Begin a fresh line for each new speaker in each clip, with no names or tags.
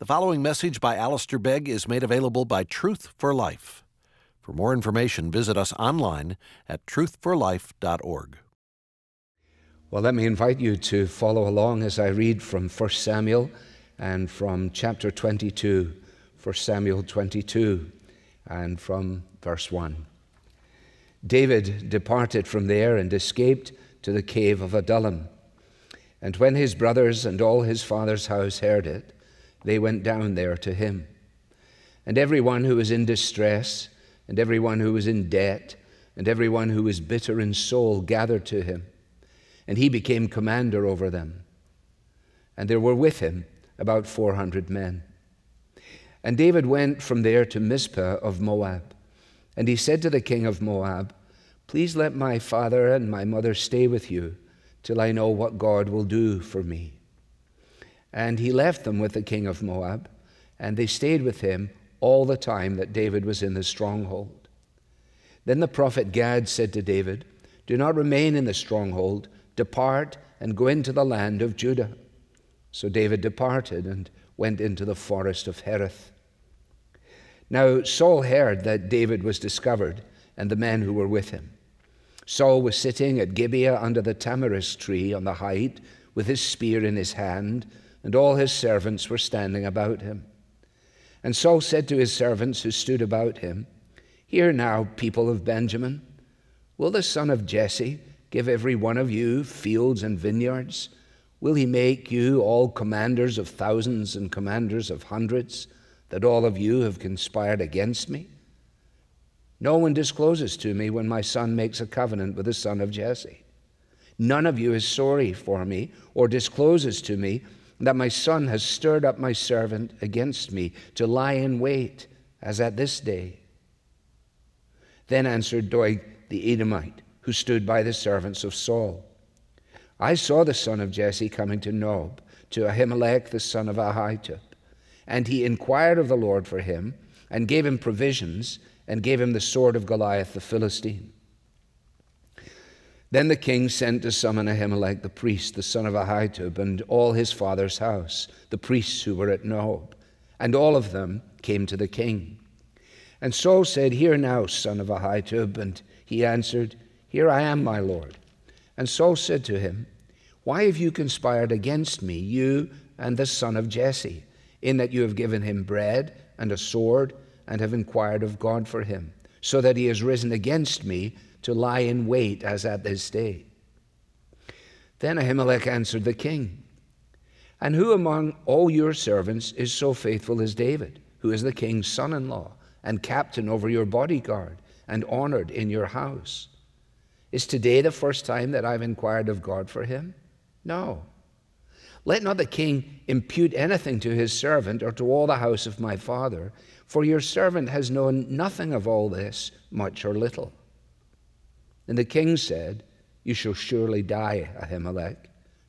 The following message by Alistair Begg is made available by Truth for Life. For more information, visit us online at truthforlife.org. Well, let me invite you to follow along as I read from 1 Samuel and from chapter 22, 1 Samuel 22, and from verse 1. David departed from there and escaped to the cave of Adullam. And when his brothers and all his father's house heard it, they went down there to him. And everyone who was in distress, and everyone who was in debt, and everyone who was bitter in soul gathered to him, and he became commander over them. And there were with him about 400 men. And David went from there to Mizpah of Moab. And he said to the king of Moab, Please let my father and my mother stay with you till I know what God will do for me. And he left them with the king of Moab, and they stayed with him all the time that David was in the stronghold. Then the prophet Gad said to David, Do not remain in the stronghold, depart and go into the land of Judah. So David departed and went into the forest of Hereth. Now Saul heard that David was discovered and the men who were with him. Saul was sitting at Gibeah under the tamarisk tree on the height with his spear in his hand and all his servants were standing about him. And Saul said to his servants who stood about him, Hear now, people of Benjamin, will the son of Jesse give every one of you fields and vineyards? Will he make you all commanders of thousands and commanders of hundreds, that all of you have conspired against me? No one discloses to me when my son makes a covenant with the son of Jesse. None of you is sorry for me or discloses to me that my son has stirred up my servant against me to lie in wait, as at this day. Then answered Doeg the Edomite, who stood by the servants of Saul. I saw the son of Jesse coming to Nob, to Ahimelech the son of Ahitub. And he inquired of the Lord for him, and gave him provisions, and gave him the sword of Goliath the Philistine. Then the king sent to summon Ahimelech the priest, the son of Ahitub, and all his father's house, the priests who were at Nob. And all of them came to the king. And Saul said, Hear now, son of Ahitub. And he answered, Here I am, my lord. And Saul said to him, Why have you conspired against me, you and the son of Jesse, in that you have given him bread and a sword, and have inquired of God for him, so that he has risen against me to lie in wait as at this day. Then Ahimelech answered the king, And who among all your servants is so faithful as David, who is the king's son in law, and captain over your bodyguard, and honored in your house? Is today the first time that I've inquired of God for him? No. Let not the king impute anything to his servant or to all the house of my father, for your servant has known nothing of all this, much or little. And the king said, You shall surely die, Ahimelech,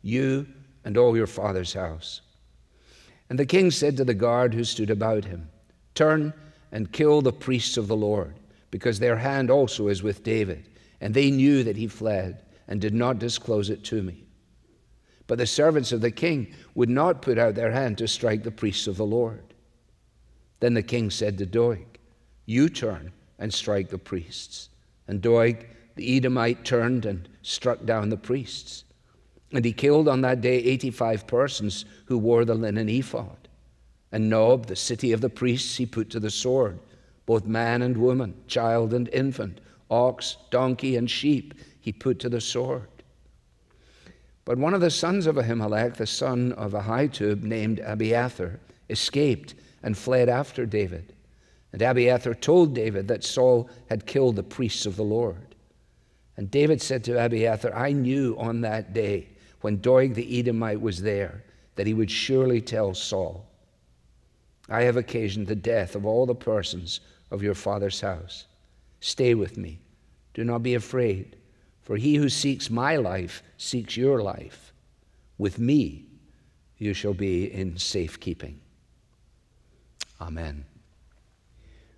you and all your father's house. And the king said to the guard who stood about him, Turn and kill the priests of the Lord, because their hand also is with David, and they knew that he fled and did not disclose it to me. But the servants of the king would not put out their hand to strike the priests of the Lord. Then the king said to Doeg, You turn and strike the priests. And Doeg the Edomite turned and struck down the priests. And he killed on that day 85 persons who wore the linen ephod. And Nob, the city of the priests, he put to the sword, both man and woman, child and infant, ox, donkey, and sheep, he put to the sword. But one of the sons of Ahimelech, the son of Ahitub, named Abiathar, escaped and fled after David. And Abiathar told David that Saul had killed the priests of the Lord. And David said to Abiathar, I knew on that day when Doeg the Edomite was there that he would surely tell Saul, I have occasioned the death of all the persons of your father's house. Stay with me. Do not be afraid, for he who seeks my life seeks your life. With me you shall be in safekeeping. Amen.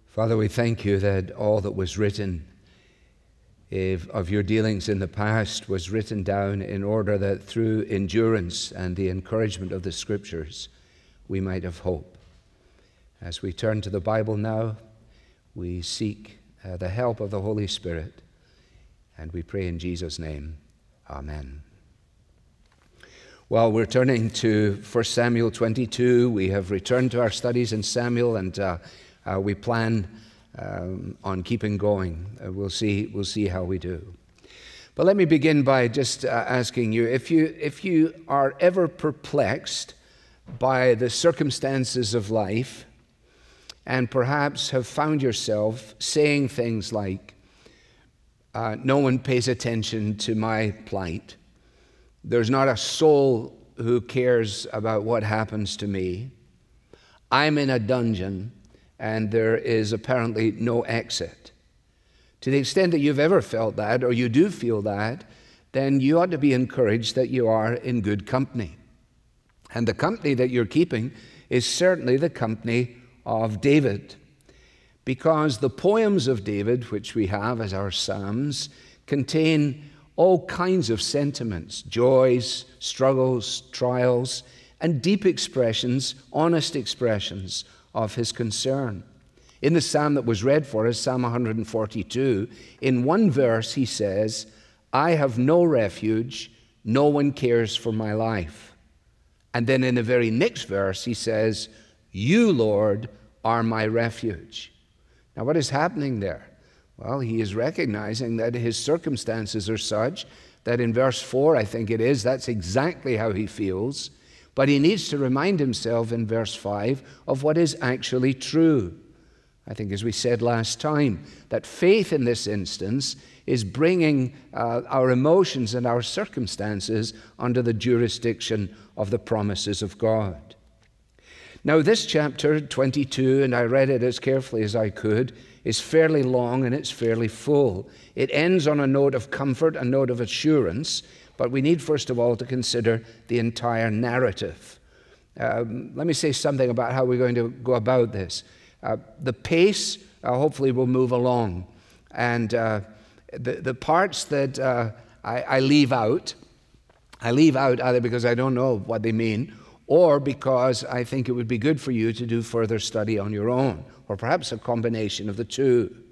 Father, we thank you that all that was written of your dealings in the past was written down in order that through endurance and the encouragement of the Scriptures, we might have hope. As we turn to the Bible now, we seek uh, the help of the Holy Spirit, and we pray in Jesus' name. Amen. Well, we're turning to 1 Samuel 22. We have returned to our studies in Samuel, and uh, uh, we plan um, on keeping going. Uh, we'll, see, we'll see how we do. But let me begin by just uh, asking you if, you if you are ever perplexed by the circumstances of life, and perhaps have found yourself saying things like, uh, No one pays attention to my plight. There's not a soul who cares about what happens to me. I'm in a dungeon and there is apparently no exit. To the extent that you've ever felt that, or you do feel that, then you ought to be encouraged that you are in good company. And the company that you're keeping is certainly the company of David. Because the poems of David, which we have as our Psalms, contain all kinds of sentiments joys, struggles, trials and deep expressions, honest expressions of his concern. In the psalm that was read for us, Psalm 142, in one verse he says, I have no refuge, no one cares for my life. And then in the very next verse he says, You, Lord, are my refuge. Now, what is happening there? Well, he is recognizing that his circumstances are such that in verse 4, I think it is, that's exactly how he feels. But he needs to remind himself in verse 5 of what is actually true. I think, as we said last time, that faith in this instance is bringing uh, our emotions and our circumstances under the jurisdiction of the promises of God. Now, this chapter 22, and I read it as carefully as I could, is fairly long and it's fairly full. It ends on a note of comfort, a note of assurance, but we need, first of all, to consider the entire narrative. Um, let me say something about how we're going to go about this. Uh, the pace, uh, hopefully, will move along. And uh, the, the parts that uh, I, I leave out, I leave out either because I don't know what they mean or because I think it would be good for you to do further study on your own, or perhaps a combination of the two.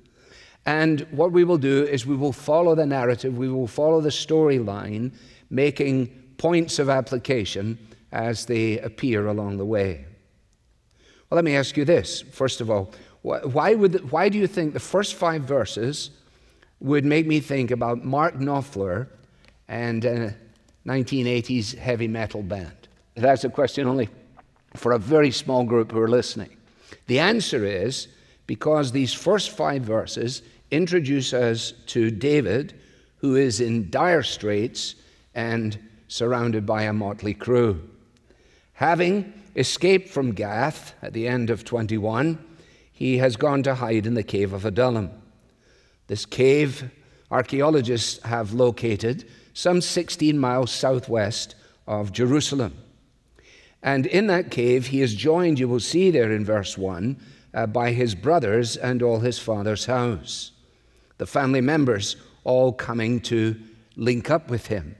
And what we will do is we will follow the narrative, we will follow the storyline, making points of application as they appear along the way. Well, let me ask you this, first of all. Why, would, why do you think the first five verses would make me think about Mark Knopfler and a 1980s heavy metal band? That's a question only for a very small group who are listening. The answer is because these first five verses introduce us to David, who is in dire straits and surrounded by a motley crew. Having escaped from Gath at the end of 21, he has gone to hide in the cave of Adullam. This cave, archaeologists have located some 16 miles southwest of Jerusalem. And in that cave, he is joined, you will see there in verse 1, uh, by his brothers and all his father's house. The family members all coming to link up with him.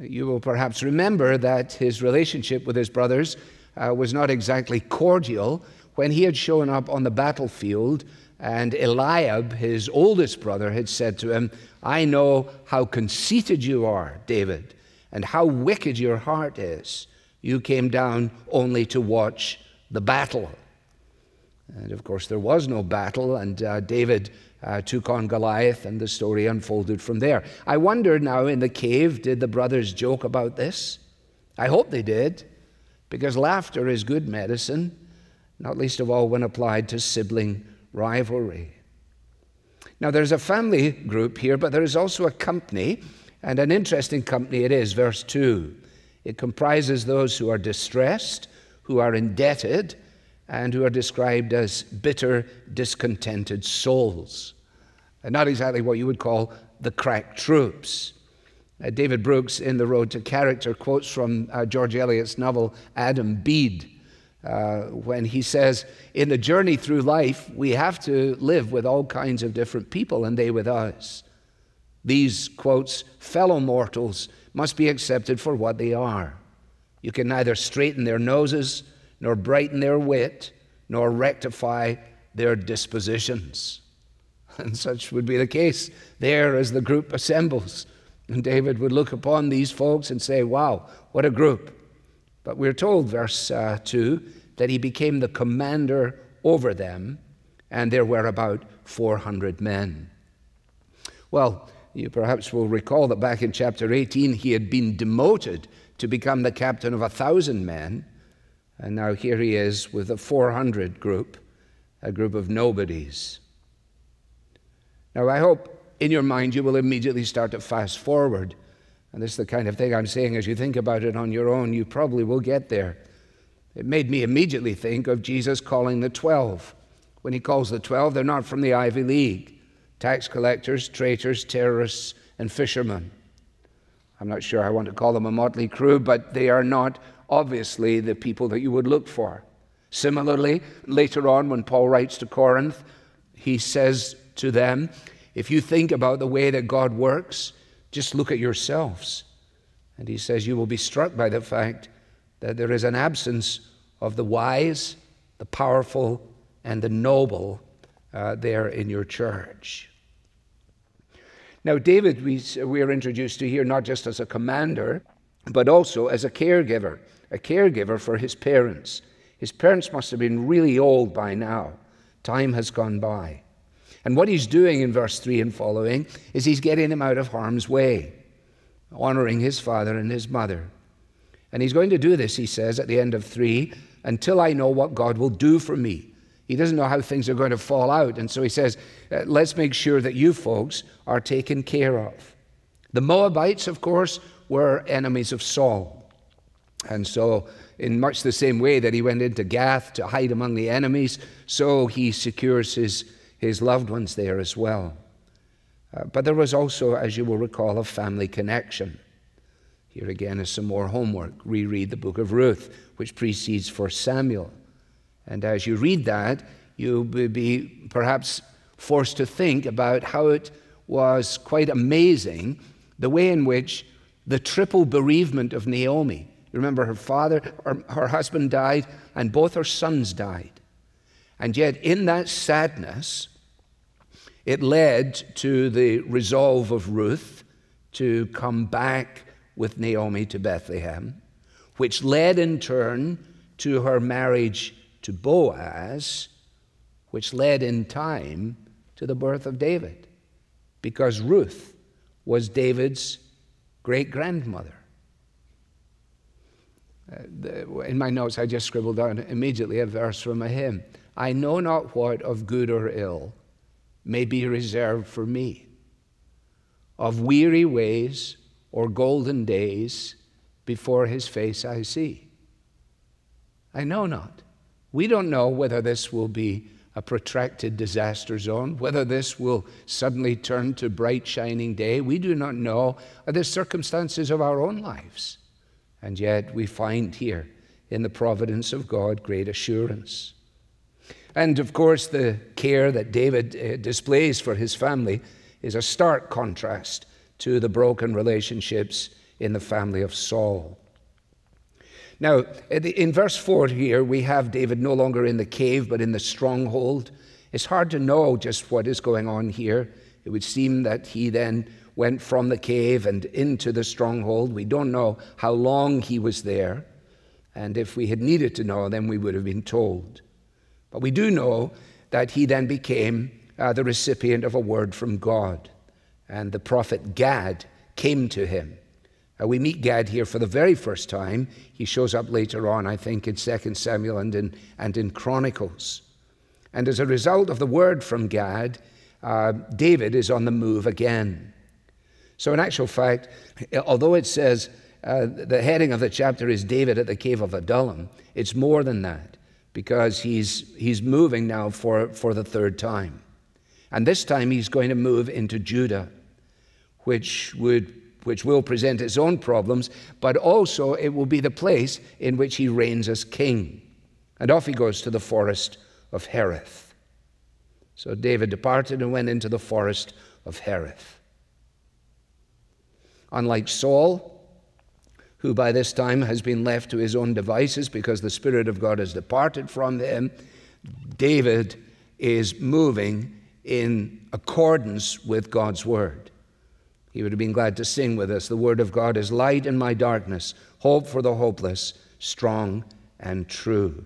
You will perhaps remember that his relationship with his brothers uh, was not exactly cordial when he had shown up on the battlefield and Eliab, his oldest brother, had said to him, I know how conceited you are, David, and how wicked your heart is. You came down only to watch the battle. And of course, there was no battle, and uh, David uh, took on Goliath, and the story unfolded from there. I wonder now in the cave, did the brothers joke about this? I hope they did, because laughter is good medicine, not least of all when applied to sibling rivalry. Now, there's a family group here, but there is also a company, and an interesting company it is, verse 2. It comprises those who are distressed, who are indebted, and who are described as bitter, discontented souls. And not exactly what you would call the crack troops. Uh, David Brooks, in The Road to Character, quotes from uh, George Eliot's novel Adam Bede. Uh, when he says, In the journey through life, we have to live with all kinds of different people, and they with us. These, quotes, fellow mortals must be accepted for what they are. You can neither straighten their noses nor brighten their wit, nor rectify their dispositions. And such would be the case there as the group assembles. And David would look upon these folks and say, Wow, what a group. But we're told, verse uh, 2, that he became the commander over them, and there were about 400 men. Well, you perhaps will recall that back in chapter 18, he had been demoted to become the captain of a thousand men. And now here he is with a 400 group, a group of nobodies. Now, I hope in your mind you will immediately start to fast forward. And this is the kind of thing I'm saying as you think about it on your own, you probably will get there. It made me immediately think of Jesus calling the 12. When he calls the 12, they're not from the Ivy League tax collectors, traitors, terrorists, and fishermen. I'm not sure I want to call them a motley crew, but they are not obviously the people that you would look for. Similarly, later on, when Paul writes to Corinth, he says to them, If you think about the way that God works, just look at yourselves. And he says, You will be struck by the fact that there is an absence of the wise, the powerful, and the noble uh, there in your church. Now, David, we, we are introduced to here not just as a commander, but also as a caregiver a caregiver for his parents. His parents must have been really old by now. Time has gone by. And what he's doing in verse 3 and following is he's getting him out of harm's way, honoring his father and his mother. And he's going to do this, he says, at the end of 3, until I know what God will do for me. He doesn't know how things are going to fall out. And so he says, uh, let's make sure that you folks are taken care of. The Moabites, of course, were enemies of Saul. And so, in much the same way that he went into Gath to hide among the enemies, so he secures his, his loved ones there as well. Uh, but there was also, as you will recall, a family connection. Here again is some more homework. Reread the book of Ruth, which precedes for Samuel. And as you read that, you'll be perhaps forced to think about how it was quite amazing the way in which the triple bereavement of Naomi you remember her father, her, her husband died, and both her sons died. And yet, in that sadness, it led to the resolve of Ruth to come back with Naomi to Bethlehem, which led in turn to her marriage to Boaz, which led in time to the birth of David, because Ruth was David's great grandmother. Uh, in my notes, I just scribbled down immediately a verse from a hymn I know not what of good or ill may be reserved for me, of weary ways or golden days before his face I see. I know not. We don't know whether this will be a protracted disaster zone, whether this will suddenly turn to bright, shining day. We do not know the circumstances of our own lives. And yet we find here in the providence of God great assurance. And of course, the care that David uh, displays for his family is a stark contrast to the broken relationships in the family of Saul. Now, in verse 4 here, we have David no longer in the cave, but in the stronghold. It's hard to know just what is going on here. It would seem that he then went from the cave and into the stronghold. We don't know how long he was there. And if we had needed to know, then we would have been told. But we do know that he then became uh, the recipient of a word from God. And the prophet Gad came to him. Uh, we meet Gad here for the very first time. He shows up later on, I think, in 2 Samuel and in, and in Chronicles. And as a result of the word from Gad, uh, David is on the move again. So, in actual fact, although it says uh, the heading of the chapter is David at the cave of Adullam, it's more than that because he's, he's moving now for, for the third time. And this time he's going to move into Judah, which, would, which will present its own problems, but also it will be the place in which he reigns as king. And off he goes to the forest of Hereth. So David departed and went into the forest of Hereth unlike Saul, who by this time has been left to his own devices because the Spirit of God has departed from him, David is moving in accordance with God's word. He would have been glad to sing with us The word of God is light in my darkness, hope for the hopeless, strong and true.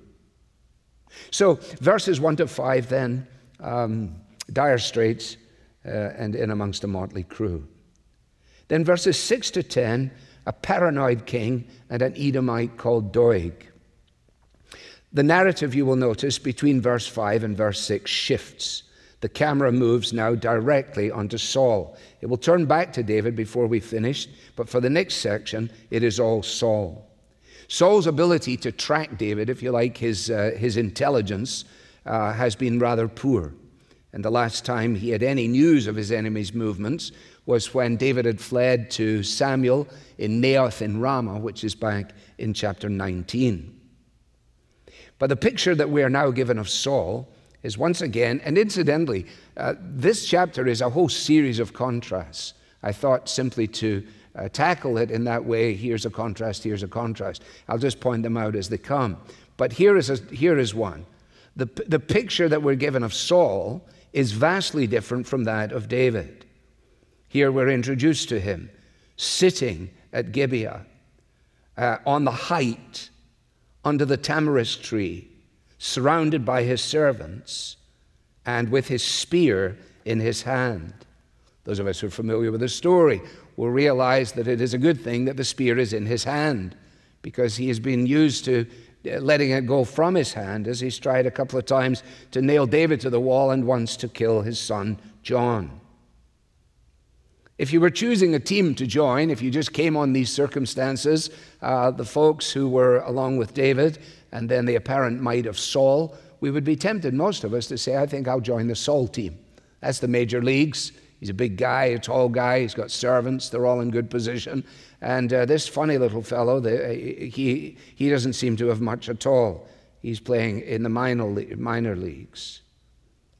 So, verses 1 to 5, then, um, dire straits uh, and in amongst a motley crew. Then verses 6 to 10, a paranoid king and an Edomite called Doeg. The narrative, you will notice, between verse 5 and verse 6 shifts. The camera moves now directly onto Saul. It will turn back to David before we finish, but for the next section, it is all Saul. Saul's ability to track David, if you like, his, uh, his intelligence, uh, has been rather poor. And the last time he had any news of his enemy's movements was when David had fled to Samuel in Naoth in Ramah, which is back in chapter 19. But the picture that we are now given of Saul is once again, and incidentally, uh, this chapter is a whole series of contrasts. I thought simply to uh, tackle it in that way here's a contrast, here's a contrast. I'll just point them out as they come. But here is, a, here is one. The, the picture that we're given of Saul is vastly different from that of David. Here we're introduced to him sitting at Gibeah uh, on the height under the tamarisk tree, surrounded by his servants and with his spear in his hand. Those of us who are familiar with the story will realize that it is a good thing that the spear is in his hand because he has been used to uh, letting it go from his hand as he's tried a couple of times to nail David to the wall and once to kill his son John. If you were choosing a team to join, if you just came on these circumstances, uh, the folks who were along with David and then the apparent might of Saul, we would be tempted, most of us, to say, I think I'll join the Saul team. That's the major leagues. He's a big guy, a tall guy, he's got servants, they're all in good position. And uh, this funny little fellow, the, uh, he, he doesn't seem to have much at all. He's playing in the minor, le minor leagues.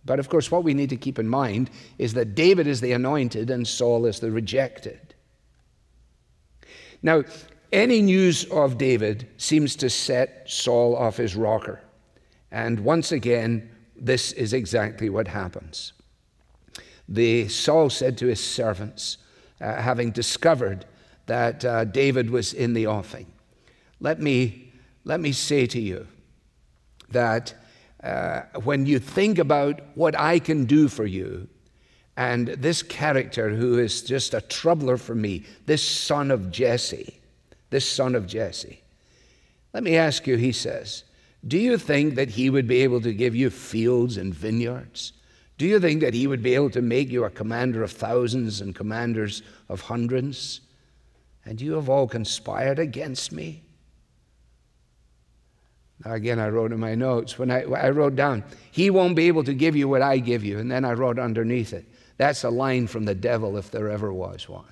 But of course, what we need to keep in mind is that David is the anointed and Saul is the rejected. Now, any news of David seems to set Saul off his rocker. And once again, this is exactly what happens. The Saul said to his servants, uh, having discovered that uh, David was in the offing, let me, let me say to you that uh, when you think about what I can do for you, and this character who is just a troubler for me, this son of Jesse, this son of Jesse, let me ask you, he says, do you think that he would be able to give you fields and vineyards? Do you think that he would be able to make you a commander of thousands and commanders of hundreds? And you have all conspired against me? Again, I wrote in my notes when I, I wrote down, He won't be able to give you what I give you. And then I wrote underneath it, That's a line from the devil if there ever was one.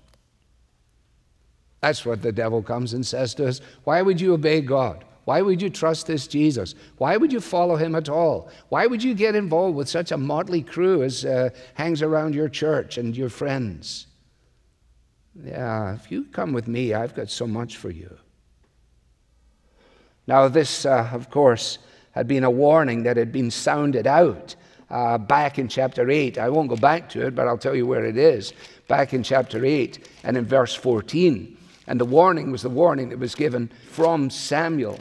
That's what the devil comes and says to us. Why would you obey God? Why would you trust this Jesus? Why would you follow him at all? Why would you get involved with such a motley crew as uh, hangs around your church and your friends? Yeah, if you come with me, I've got so much for you. Now, this, uh, of course, had been a warning that had been sounded out uh, back in chapter 8. I won't go back to it, but I'll tell you where it is. Back in chapter 8 and in verse 14. And the warning was the warning that was given from Samuel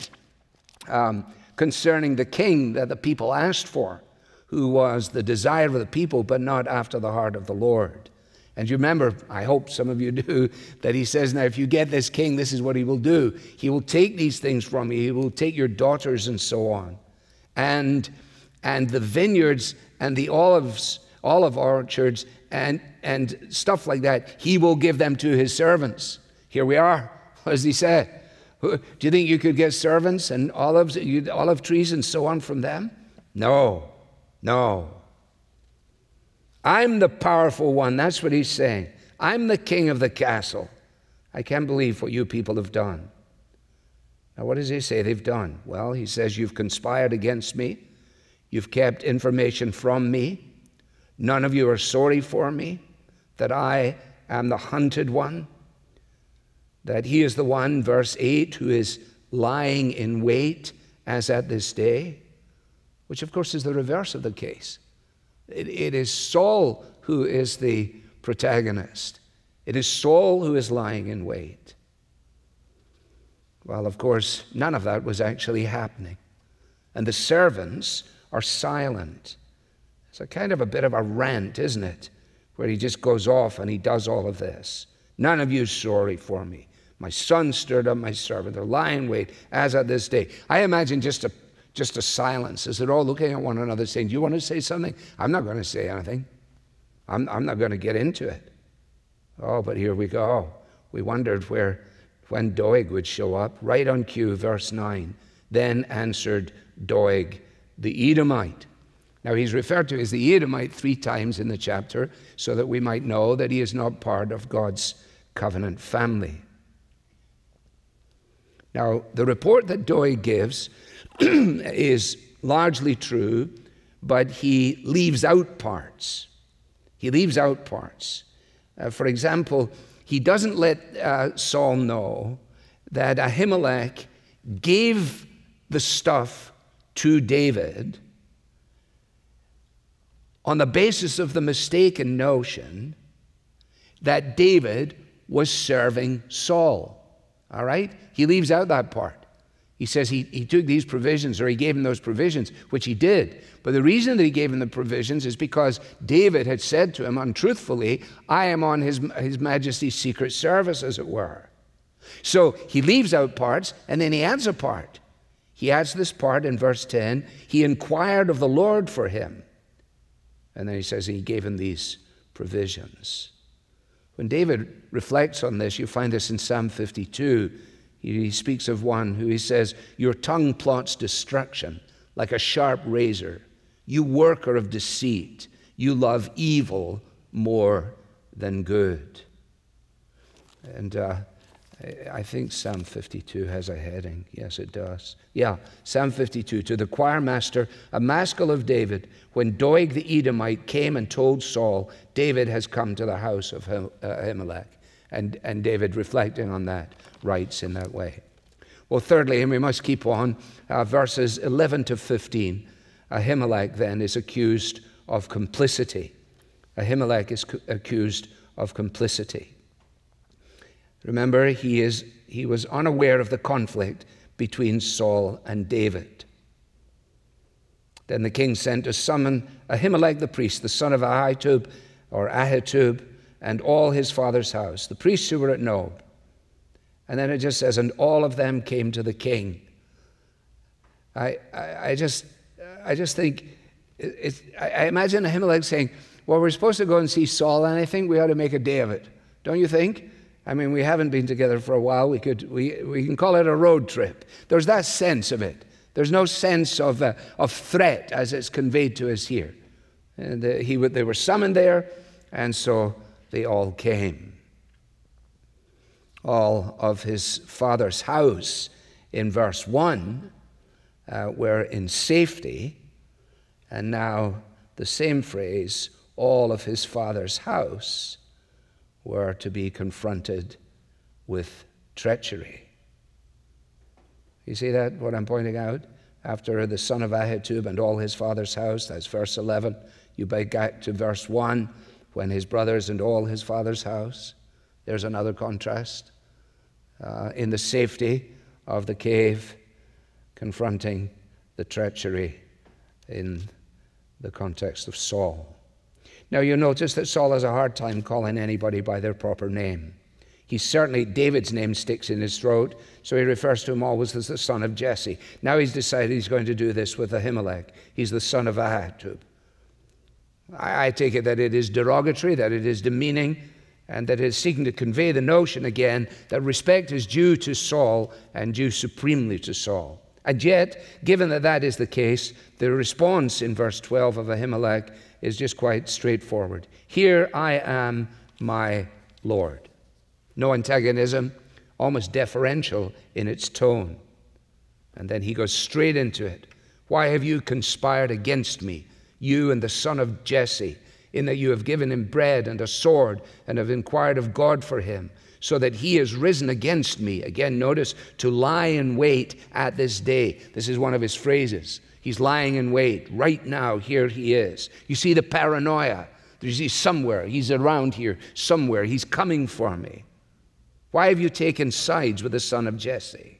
um, concerning the king that the people asked for, who was the desire of the people, but not after the heart of the Lord. And you remember, I hope some of you do, that he says, Now, if you get this king, this is what he will do. He will take these things from you, he will take your daughters and so on. And, and the vineyards and the olives, olive orchards and, and stuff like that, he will give them to his servants. Here we are, as he said. Do you think you could get servants and olives, olive trees and so on from them? No, no. I'm the powerful one. That's what he's saying. I'm the king of the castle. I can't believe what you people have done. Now, what does he say they've done? Well, he says, You've conspired against me. You've kept information from me. None of you are sorry for me, that I am the hunted one, that he is the one, verse 8, who is lying in wait as at this day, which, of course, is the reverse of the case. It, it is Saul who is the protagonist. It is Saul who is lying in wait. Well, of course, none of that was actually happening. And the servants are silent. It's a kind of a bit of a rant, isn't it? Where he just goes off and he does all of this. None of you sorry for me. My son stirred up my servant. They're lying wait as at this day. I imagine just a just a silence as they're all looking at one another saying, Do you want to say something? I'm not going to say anything. I'm, I'm not going to get into it. Oh, but here we go. We wondered where, when Doeg would show up. Right on cue, verse 9. Then answered Doeg, the Edomite. Now, he's referred to as the Edomite three times in the chapter so that we might know that he is not part of God's covenant family. Now, the report that Doeg gives is largely true, but he leaves out parts. He leaves out parts. Uh, for example, he doesn't let uh, Saul know that Ahimelech gave the stuff to David on the basis of the mistaken notion that David was serving Saul. All right? He leaves out that part. He says he, he took these provisions, or he gave him those provisions, which he did. But the reason that he gave him the provisions is because David had said to him untruthfully, I am on his, his majesty's secret service, as it were. So he leaves out parts, and then he adds a part. He adds this part in verse 10 He inquired of the Lord for him. And then he says, He gave him these provisions. When David reflects on this, you find this in Psalm 52 he speaks of one who he says, Your tongue plots destruction like a sharp razor. You worker of deceit, you love evil more than good. And uh, I think Psalm 52 has a heading. Yes, it does. Yeah, Psalm 52 to the choir master, a maskil of David, when Doeg the Edomite came and told Saul, David has come to the house of uh, Ahimelech," And, and David reflecting on that rights in that way. Well, thirdly, and we must keep on, uh, verses 11 to 15. Ahimelech then is accused of complicity. Ahimelech is co accused of complicity. Remember, he, is, he was unaware of the conflict between Saul and David. Then the king sent to summon Ahimelech the priest, the son of Ahitub or Ahitub, and all his father's house, the priests who were at Nob and then it just says, and all of them came to the king. I, I, I just, I just think, it, it, I imagine Ahimelech saying, well, we're supposed to go and see Saul, and I think we ought to make a day of it. Don't you think? I mean, we haven't been together for a while. We, could, we, we can call it a road trip. There's that sense of it. There's no sense of, uh, of threat as it's conveyed to us here. And, uh, he, they were summoned there, and so they all came all of his father's house. In verse 1, uh, in safety, and now the same phrase, all of his father's house, were to be confronted with treachery. You see that, what I'm pointing out? After the son of Ahitub and all his father's house, that's verse 11. You back to verse 1, when his brothers and all his father's house. There's another contrast uh, in the safety of the cave, confronting the treachery in the context of Saul. Now, you notice that Saul has a hard time calling anybody by their proper name. He certainly, David's name sticks in his throat, so he refers to him always as the son of Jesse. Now he's decided he's going to do this with Ahimelech. He's the son of Ahitub. I, I take it that it is derogatory, that it is demeaning, and that is seeking to convey the notion again that respect is due to Saul and due supremely to Saul. And yet, given that that is the case, the response in verse 12 of Ahimelech is just quite straightforward. Here I am, my Lord. No antagonism, almost deferential in its tone. And then he goes straight into it. Why have you conspired against me, you and the son of Jesse? in that you have given him bread and a sword and have inquired of God for him, so that he has risen against me. Again, notice to lie in wait at this day. This is one of his phrases. He's lying in wait. Right now, here he is. You see the paranoia. He's somewhere. He's around here somewhere. He's coming for me. Why have you taken sides with the son of Jesse?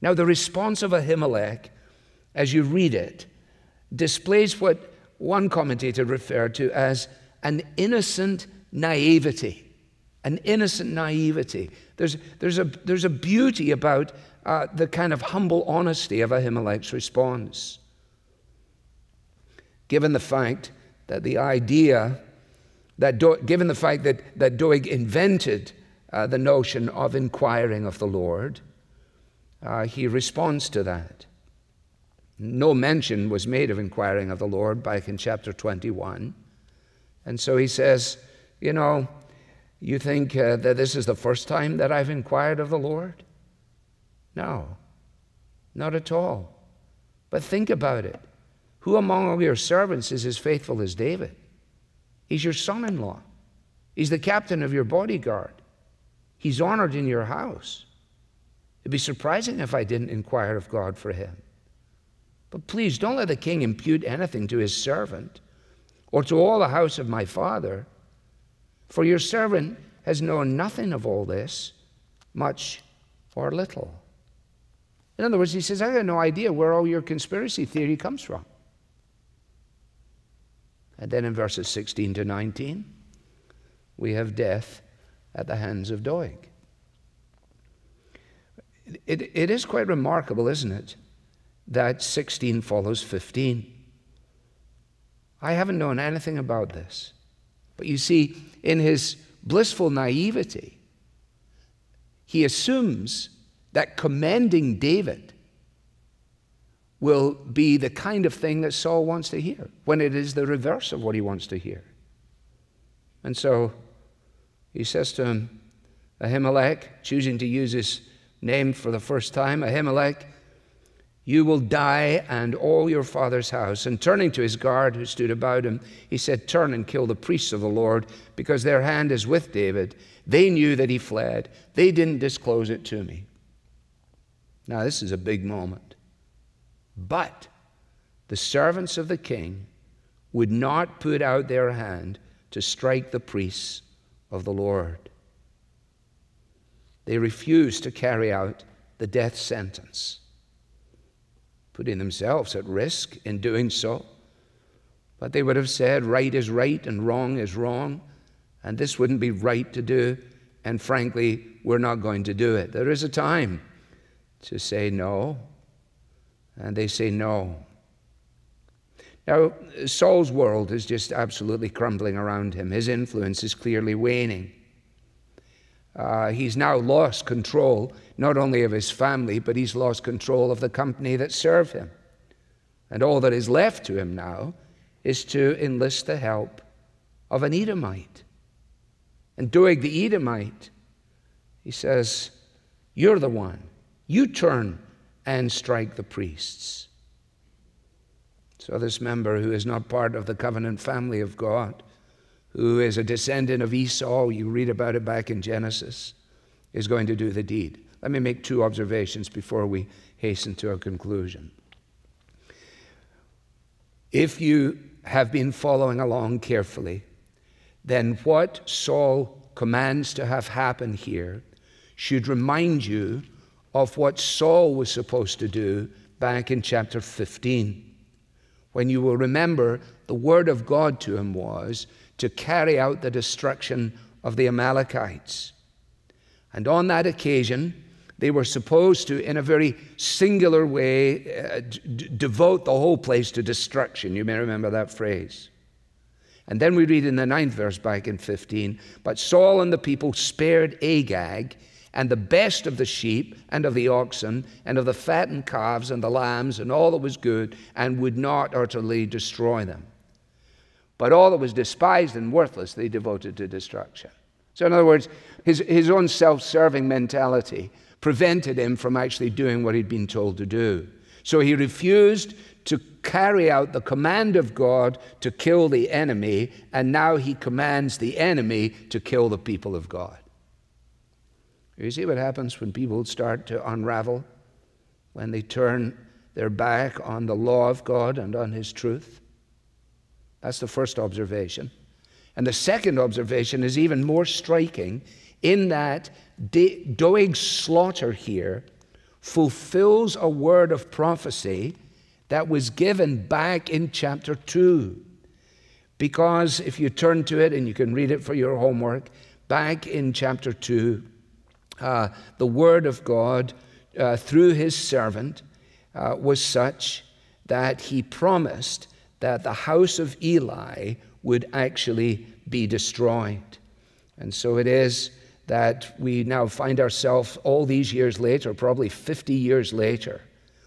Now, the response of Ahimelech, as you read it, displays what one commentator referred to as an innocent naivety. An innocent naivety. There's, there's, a, there's a beauty about uh, the kind of humble honesty of Ahimelech's response. Given the fact that the idea, that Do- given the fact that, that Doeg invented uh, the notion of inquiring of the Lord, uh, he responds to that. No mention was made of inquiring of the Lord back in chapter 21. And so he says, You know, you think uh, that this is the first time that I've inquired of the Lord? No, not at all. But think about it. Who among all your servants is as faithful as David? He's your son in law. He's the captain of your bodyguard. He's honored in your house. It'd be surprising if I didn't inquire of God for him. But please don't let the king impute anything to his servant or to all the house of my father, for your servant has known nothing of all this, much or little. In other words, he says, I have no idea where all your conspiracy theory comes from. And then in verses 16 to 19, we have death at the hands of Doeg. It, it is quite remarkable, isn't it, that 16 follows 15. I haven't known anything about this. But you see, in his blissful naivety, he assumes that commending David will be the kind of thing that Saul wants to hear, when it is the reverse of what he wants to hear. And so he says to him, Ahimelech, choosing to use his name for the first time, Ahimelech, you will die and all your father's house. And turning to his guard who stood about him, he said, Turn and kill the priests of the Lord, because their hand is with David. They knew that he fled, they didn't disclose it to me. Now, this is a big moment. But the servants of the king would not put out their hand to strike the priests of the Lord. They refused to carry out the death sentence putting themselves at risk in doing so. But they would have said, right is right and wrong is wrong, and this wouldn't be right to do, and frankly, we're not going to do it. There is a time to say no, and they say no. Now, Saul's world is just absolutely crumbling around him. His influence is clearly waning. Uh, he's now lost control, not only of his family, but he's lost control of the company that serve him. And all that is left to him now is to enlist the help of an Edomite. And Doeg the Edomite, he says, You're the one. You turn and strike the priests. So, this member who is not part of the covenant family of God who is a descendant of Esau, you read about it back in Genesis, is going to do the deed. Let me make two observations before we hasten to a conclusion. If you have been following along carefully, then what Saul commands to have happen here should remind you of what Saul was supposed to do back in chapter 15. When you will remember, the word of God to him was to carry out the destruction of the Amalekites. And on that occasion, they were supposed to, in a very singular way, uh, devote the whole place to destruction. You may remember that phrase. And then we read in the ninth verse back in 15 But Saul and the people spared Agag and the best of the sheep and of the oxen and of the fattened calves and the lambs and all that was good and would not utterly destroy them but all that was despised and worthless they devoted to destruction. So, in other words, his, his own self serving mentality prevented him from actually doing what he'd been told to do. So, he refused to carry out the command of God to kill the enemy, and now he commands the enemy to kill the people of God. You see what happens when people start to unravel, when they turn their back on the law of God and on his truth? That's the first observation. And the second observation is even more striking in that Doeg's slaughter here fulfills a word of prophecy that was given back in chapter 2. Because if you turn to it, and you can read it for your homework, back in chapter 2, uh, the word of God uh, through his servant uh, was such that he promised that the house of Eli would actually be destroyed. And so it is that we now find ourselves all these years later, probably 50 years later,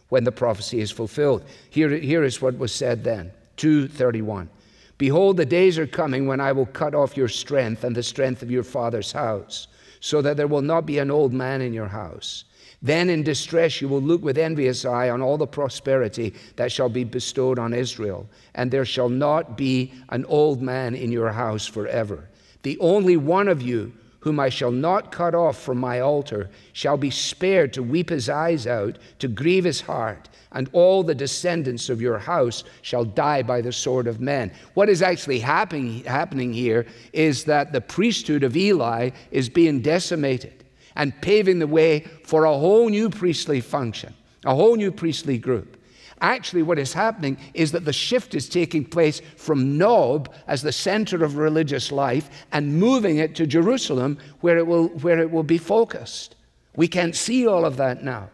when the prophecy is fulfilled. Here, here is what was said then 231. Behold, the days are coming when I will cut off your strength and the strength of your father's house, so that there will not be an old man in your house then in distress you will look with envious eye on all the prosperity that shall be bestowed on Israel, and there shall not be an old man in your house forever. The only one of you whom I shall not cut off from my altar shall be spared to weep his eyes out, to grieve his heart, and all the descendants of your house shall die by the sword of men. What is actually happening here is that the priesthood of Eli is being decimated and paving the way for a whole new priestly function, a whole new priestly group. Actually, what is happening is that the shift is taking place from Nob as the center of religious life and moving it to Jerusalem where it will, where it will be focused. We can't see all of that now,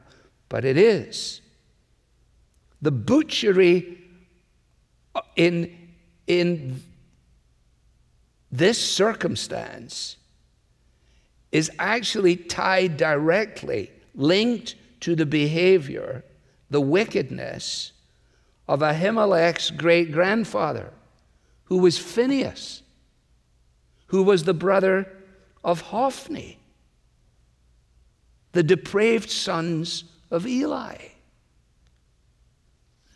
but it is. The butchery in, in this circumstance is actually tied directly, linked to the behavior, the wickedness of Ahimelech's great grandfather, who was Phineas, who was the brother of Hophni, the depraved sons of Eli.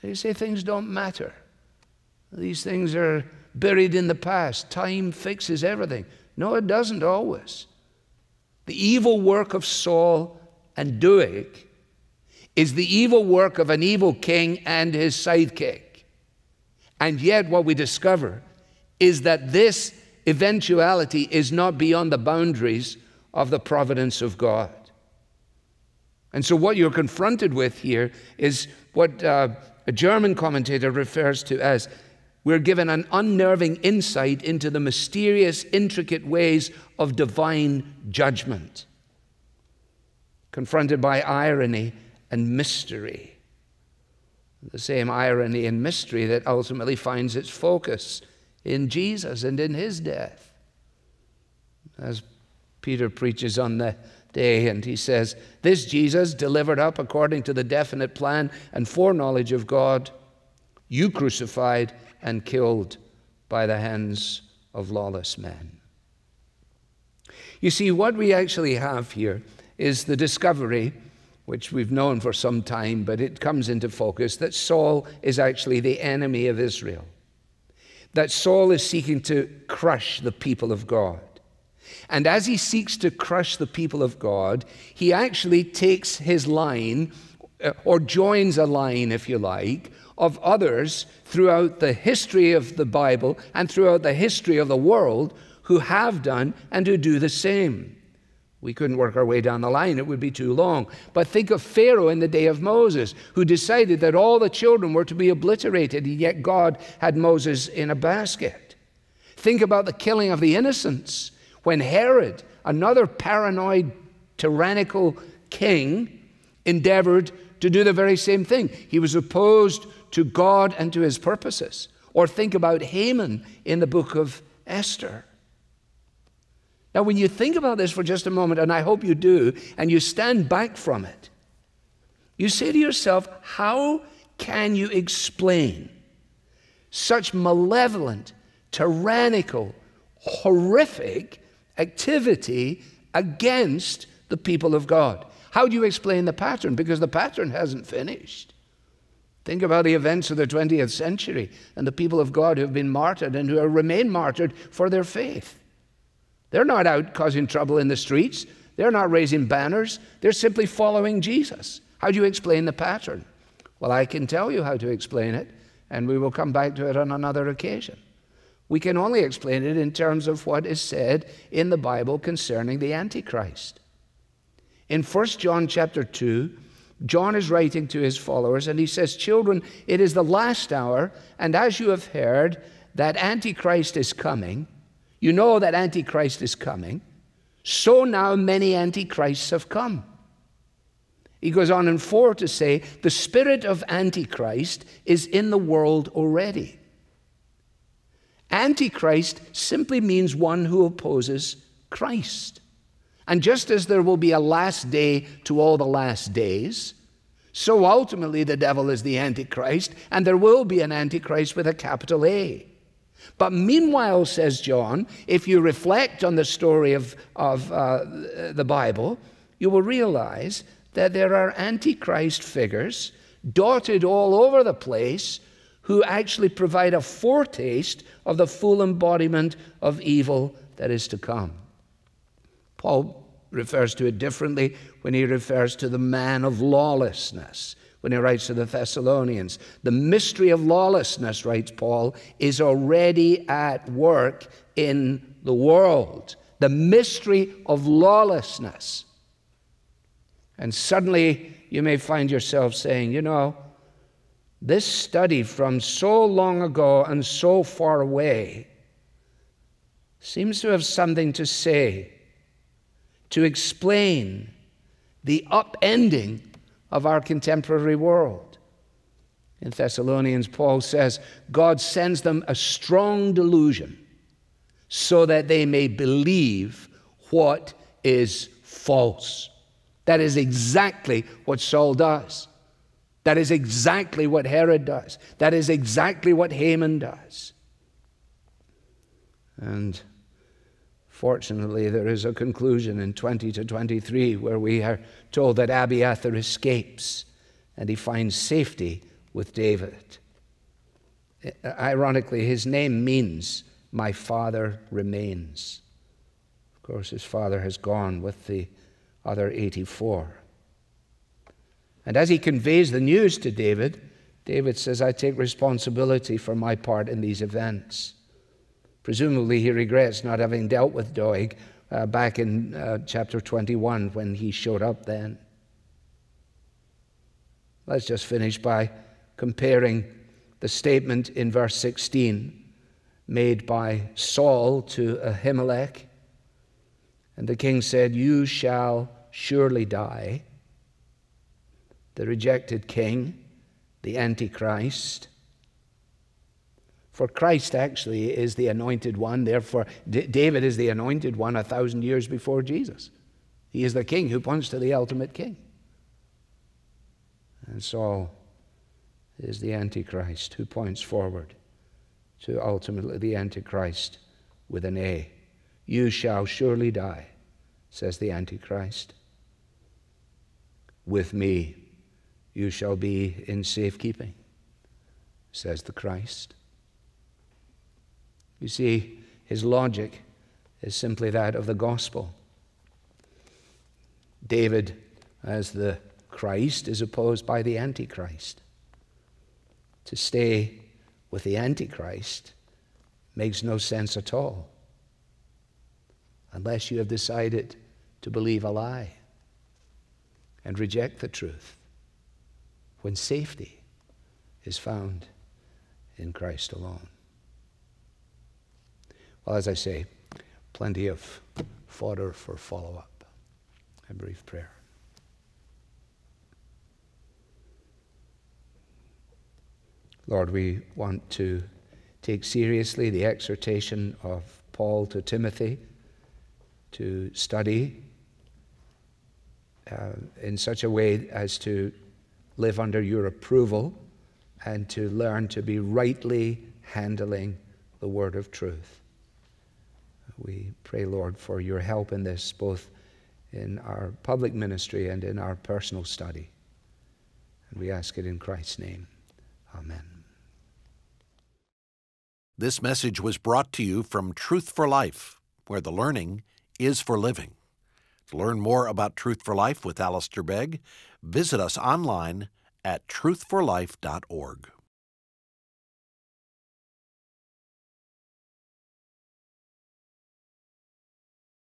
They say things don't matter. These things are buried in the past. Time fixes everything. No, it doesn't always. The evil work of Saul and Doeg is the evil work of an evil king and his sidekick. And yet, what we discover is that this eventuality is not beyond the boundaries of the providence of God. And so, what you're confronted with here is what uh, a German commentator refers to as we're given an unnerving insight into the mysterious, intricate ways of divine judgment. Confronted by irony and mystery, the same irony and mystery that ultimately finds its focus in Jesus and in his death. As Peter preaches on the day, and he says, This Jesus, delivered up according to the definite plan and foreknowledge of God, you crucified and killed by the hands of lawless men. You see, what we actually have here is the discovery, which we've known for some time, but it comes into focus, that Saul is actually the enemy of Israel, that Saul is seeking to crush the people of God. And as he seeks to crush the people of God, he actually takes his line, uh, or joins a line, if you like, of others throughout the history of the Bible and throughout the history of the world who have done and who do the same. We couldn't work our way down the line, it would be too long. But think of Pharaoh in the day of Moses, who decided that all the children were to be obliterated, and yet God had Moses in a basket. Think about the killing of the innocents when Herod, another paranoid, tyrannical king, endeavored to do the very same thing. He was opposed to God and to his purposes. Or think about Haman in the book of Esther. Now, when you think about this for just a moment, and I hope you do, and you stand back from it, you say to yourself, how can you explain such malevolent, tyrannical, horrific activity against the people of God? How do you explain the pattern? Because the pattern hasn't finished. Think about the events of the 20th century and the people of God who have been martyred and who remain martyred for their faith. They're not out causing trouble in the streets, they're not raising banners, they're simply following Jesus. How do you explain the pattern? Well, I can tell you how to explain it, and we will come back to it on another occasion. We can only explain it in terms of what is said in the Bible concerning the Antichrist. In 1 John chapter 2, John is writing to his followers, and he says, Children, it is the last hour, and as you have heard that Antichrist is coming, you know that Antichrist is coming, so now many Antichrists have come. He goes on in 4 to say, The spirit of Antichrist is in the world already. Antichrist simply means one who opposes Christ. And just as there will be a last day to all the last days, so ultimately the devil is the Antichrist, and there will be an Antichrist with a capital A. But meanwhile, says John, if you reflect on the story of, of uh, the Bible, you will realize that there are Antichrist figures dotted all over the place who actually provide a foretaste of the full embodiment of evil that is to come. Paul refers to it differently when he refers to the man of lawlessness. When he writes to the Thessalonians, the mystery of lawlessness, writes Paul, is already at work in the world. The mystery of lawlessness. And suddenly you may find yourself saying, you know, this study from so long ago and so far away seems to have something to say to explain the upending of our contemporary world. In Thessalonians, Paul says, God sends them a strong delusion so that they may believe what is false. That is exactly what Saul does. That is exactly what Herod does. That is exactly what Haman does. And Fortunately, there is a conclusion in 20 to 23 where we are told that Abiathar escapes and he finds safety with David. Ironically, his name means, My father remains. Of course, his father has gone with the other 84. And as he conveys the news to David, David says, I take responsibility for my part in these events. Presumably, he regrets not having dealt with Doeg uh, back in uh, chapter 21 when he showed up then. Let's just finish by comparing the statement in verse 16 made by Saul to Ahimelech. And the king said, You shall surely die. The rejected king, the Antichrist, for Christ actually is the anointed one, therefore, D- David is the anointed one a thousand years before Jesus. He is the king who points to the ultimate king. And Saul is the Antichrist who points forward to ultimately the Antichrist with an A. You shall surely die, says the Antichrist. With me you shall be in safekeeping, says the Christ. You see, his logic is simply that of the gospel. David, as the Christ, is opposed by the Antichrist. To stay with the Antichrist makes no sense at all unless you have decided to believe a lie and reject the truth when safety is found in Christ alone. Well, as I say, plenty of fodder for follow up. A brief prayer. Lord, we want to take seriously the exhortation of Paul to Timothy to study uh, in such a way as to live under your approval and to learn to be rightly handling the word of truth we pray, Lord, for your help in this, both in our public ministry and in our personal study. And we ask it in Christ's name. Amen. This message was brought to you from Truth for Life, where the learning is for living. To learn more about Truth for Life with Alistair Begg, visit us online at truthforlife.org.